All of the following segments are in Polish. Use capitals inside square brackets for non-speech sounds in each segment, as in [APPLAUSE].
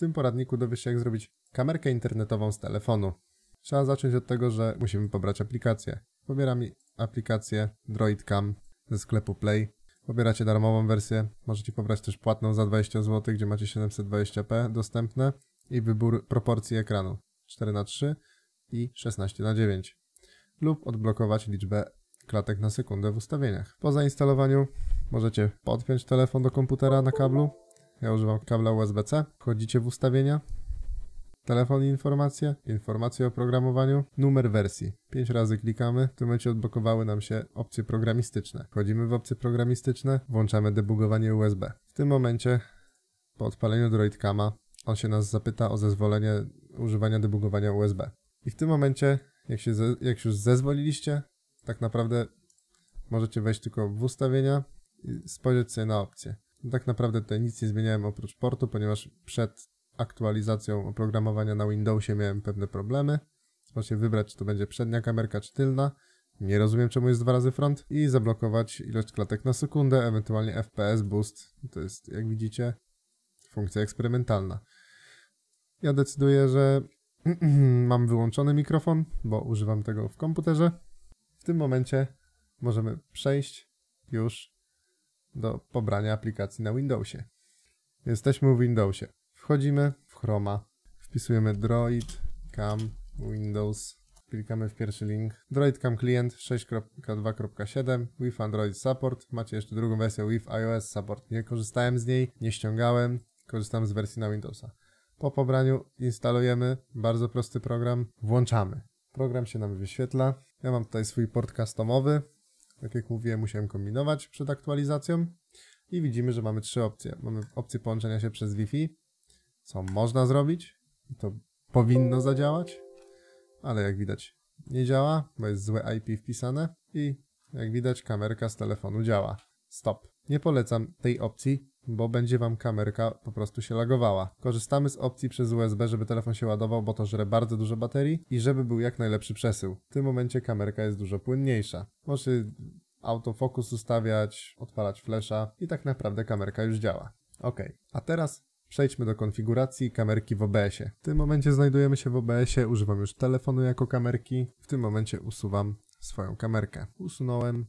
tym poradniku dowiesz się, jak zrobić kamerkę internetową z telefonu. Trzeba zacząć od tego, że musimy pobrać aplikację. Pobieram aplikację DroidCam ze sklepu Play. Pobieracie darmową wersję, możecie pobrać też płatną za 20 zł, gdzie macie 720p dostępne i wybór proporcji ekranu 4x3 i 16x9 lub odblokować liczbę klatek na sekundę w ustawieniach. Po zainstalowaniu możecie podpiąć telefon do komputera na kablu ja używam kabla USB-C. Wchodzicie w ustawienia. Telefon i informacje. Informacje o oprogramowaniu. Numer wersji. Pięć razy klikamy. W tym momencie odblokowały nam się opcje programistyczne. Wchodzimy w opcje programistyczne. Włączamy debugowanie USB. W tym momencie po odpaleniu DroidCama on się nas zapyta o zezwolenie używania debugowania USB. I w tym momencie, jak, się jak już zezwoliliście, tak naprawdę możecie wejść tylko w ustawienia i spojrzeć sobie na opcję. Tak naprawdę tutaj nic nie zmieniałem oprócz portu, ponieważ przed aktualizacją oprogramowania na Windowsie miałem pewne problemy. Właśnie wybrać, czy to będzie przednia kamerka, czy tylna. Nie rozumiem, czemu jest dwa razy front. I zablokować ilość klatek na sekundę, ewentualnie FPS boost. To jest, jak widzicie, funkcja eksperymentalna. Ja decyduję, że [CLEARS THROAT] mam wyłączony mikrofon, bo używam tego w komputerze. W tym momencie możemy przejść już do pobrania aplikacji na Windowsie. Jesteśmy w Windowsie. Wchodzimy w Chroma, wpisujemy Droid Cam Windows, klikamy w pierwszy link. Droid Cam Client 6.2.7 with Android Support. Macie jeszcze drugą wersję with iOS Support. Nie korzystałem z niej, nie ściągałem, korzystam z wersji na Windowsa. Po pobraniu instalujemy bardzo prosty program, włączamy. Program się nam wyświetla. Ja mam tutaj swój port customowy. Tak jak mówiłem, musiałem kombinować przed aktualizacją. I widzimy, że mamy trzy opcje. Mamy opcję połączenia się przez Wi-Fi, co można zrobić. to powinno zadziałać, ale jak widać nie działa, bo jest złe IP wpisane. I jak widać kamerka z telefonu działa. Stop. Nie polecam tej opcji bo będzie Wam kamerka po prostu się lagowała. Korzystamy z opcji przez USB, żeby telefon się ładował, bo to żre bardzo dużo baterii i żeby był jak najlepszy przesył. W tym momencie kamerka jest dużo płynniejsza. Może autofokus ustawiać, odpalać flesza i tak naprawdę kamerka już działa. Ok, a teraz Przejdźmy do konfiguracji kamerki w OBS-ie. W tym momencie znajdujemy się w OBS-ie, używam już telefonu jako kamerki. W tym momencie usuwam swoją kamerkę. Usunąłem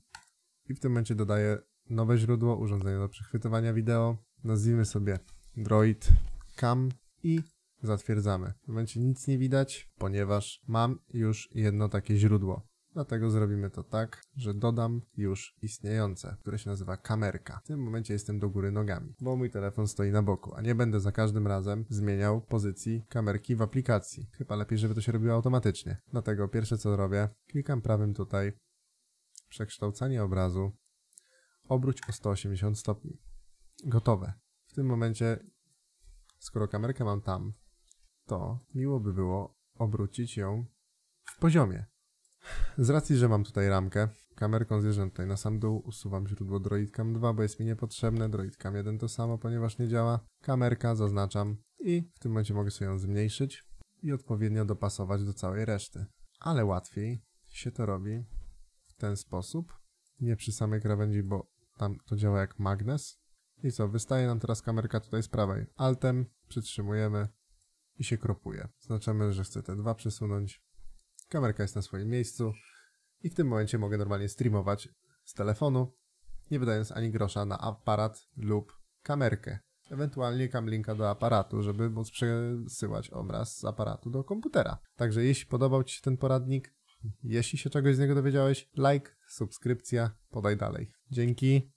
i w tym momencie dodaję nowe źródło, urządzenie do przechwytywania wideo, nazwijmy sobie Droid Cam i zatwierdzamy. W momencie nic nie widać, ponieważ mam już jedno takie źródło. Dlatego zrobimy to tak, że dodam już istniejące, które się nazywa kamerka. W tym momencie jestem do góry nogami, bo mój telefon stoi na boku, a nie będę za każdym razem zmieniał pozycji kamerki w aplikacji. Chyba lepiej, żeby to się robiło automatycznie. Dlatego pierwsze co robię, klikam prawym tutaj, przekształcanie obrazu obróć o 180 stopni. Gotowe. W tym momencie, skoro kamerkę mam tam, to miło by było obrócić ją w poziomie. Z racji, że mam tutaj ramkę, kamerką zjeżdżam tutaj na sam dół, usuwam źródło droidcam 2, bo jest mi niepotrzebne, droidcam 1 to samo, ponieważ nie działa. Kamerka zaznaczam i w tym momencie mogę sobie ją zmniejszyć i odpowiednio dopasować do całej reszty. Ale łatwiej się to robi w ten sposób, nie przy samej krawędzi, bo tam to działa jak magnes. I co, wystaje nam teraz kamerka tutaj z prawej. Altem przytrzymujemy i się kropuje. Znaczymy, że chcę te dwa przesunąć. Kamerka jest na swoim miejscu i w tym momencie mogę normalnie streamować z telefonu, nie wydając ani grosza na aparat lub kamerkę. Ewentualnie kamlinka do aparatu, żeby móc przesyłać obraz z aparatu do komputera. Także jeśli podobał Ci się ten poradnik, jeśli się czegoś z niego dowiedziałeś, like, subskrypcja, podaj dalej. Dzięki.